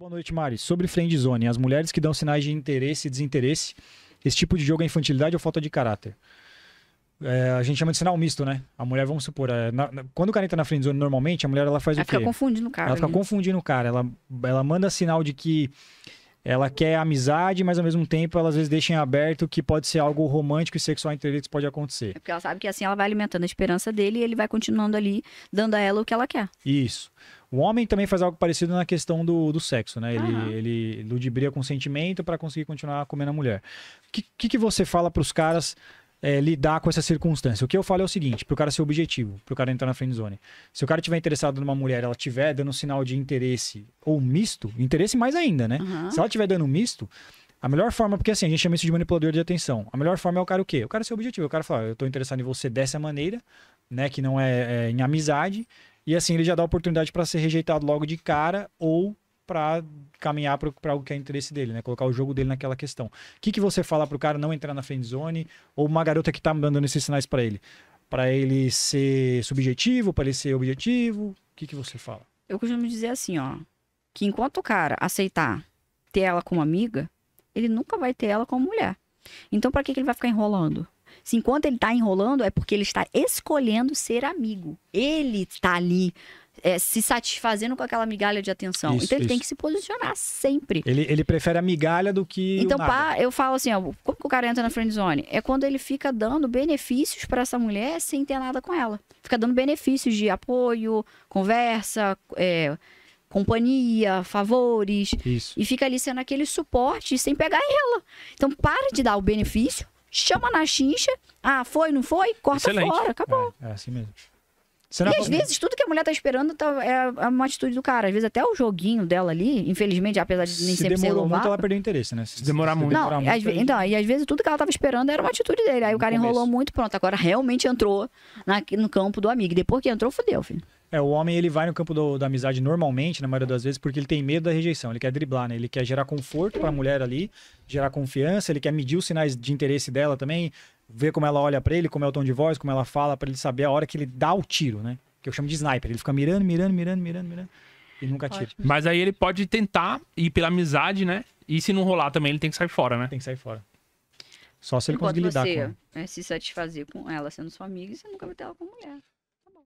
Boa noite, Mari. Sobre friend zone, as mulheres que dão sinais de interesse e desinteresse, esse tipo de jogo é infantilidade ou falta de caráter? É, a gente chama de sinal misto, né? A mulher, vamos supor, é, na, na, quando o cara entra na friendzone normalmente, a mulher ela faz ela o quê? Ela fica confundindo o cara. Ela né? fica confundindo o cara. Ela, ela manda sinal de que ela quer amizade, mas ao mesmo tempo ela às vezes deixa em aberto que pode ser algo romântico e sexual entre eles que pode acontecer. É porque ela sabe que assim ela vai alimentando a esperança dele e ele vai continuando ali dando a ela o que ela quer. Isso. O homem também faz algo parecido na questão do, do sexo, né? Ele, ah. ele ludibria com sentimento para conseguir continuar comendo a mulher. O que, que, que você fala para os caras é, lidar com essa circunstância. O que eu falo é o seguinte, pro cara ser objetivo, pro cara entrar na friend zone. Se o cara tiver interessado numa mulher, ela tiver dando um sinal de interesse ou misto, interesse mais ainda, né? Uhum. Se ela tiver dando misto, a melhor forma, porque assim, a gente chama isso de manipulador de atenção. A melhor forma é o cara o quê? O cara ser objetivo. O cara falar, eu tô interessado em você dessa maneira, né? Que não é, é em amizade. E assim, ele já dá oportunidade para ser rejeitado logo de cara ou para caminhar para algo que é interesse dele, né? Colocar o jogo dele naquela questão. O que, que você fala para o cara não entrar na friend zone ou uma garota que está mandando esses sinais para ele? Para ele ser subjetivo, para ele ser objetivo? O que, que você fala? Eu costumo dizer assim, ó, que enquanto o cara aceitar ter ela como amiga, ele nunca vai ter ela como mulher. Então, para que, que ele vai ficar enrolando? Se enquanto ele está enrolando, é porque ele está escolhendo ser amigo. Ele está ali é, se satisfazendo com aquela migalha de atenção. Isso, então ele isso. tem que se posicionar sempre. Ele, ele prefere a migalha do que. Então, pá, eu falo assim: ó, como que o cara entra na friend zone? É quando ele fica dando benefícios para essa mulher sem ter nada com ela. Fica dando benefícios de apoio, conversa, é, companhia, favores. Isso. E fica ali sendo aquele suporte sem pegar ela. Então, para de dar o benefício, chama na xincha, Ah, foi, não foi? Corta Excelente. fora, acabou. é, é assim mesmo. Será e às vezes tudo que a mulher tá esperando tá, é uma atitude do cara. Às vezes até o joguinho dela ali, infelizmente, apesar de nem se sempre ser louvado. muito, ela perdeu o interesse, né? Se, se demorar muito. Não, demorar muito, então, e às vezes tudo que ela tava esperando era uma atitude dele. Aí o cara começo. enrolou muito, pronto. Agora realmente entrou na, no campo do amigo. Depois que entrou, fodeu, filho. É, o homem ele vai no campo do, da amizade normalmente, na maioria das vezes, porque ele tem medo da rejeição, ele quer driblar, né? Ele quer gerar conforto para a mulher ali, gerar confiança, ele quer medir os sinais de interesse dela também, ver como ela olha para ele, como é o tom de voz, como ela fala, para ele saber a hora que ele dá o tiro, né? Que eu chamo de sniper. Ele fica mirando, mirando, mirando, mirando, mirando e nunca tira Mas aí ele pode tentar ir pela amizade, né? E se não rolar também, ele tem que sair fora, né? Tem que sair fora. Só se ele Enquanto conseguir lidar você, com ela. Né, se satisfazer com ela sendo sua amiga, você nunca vai ter ela como mulher.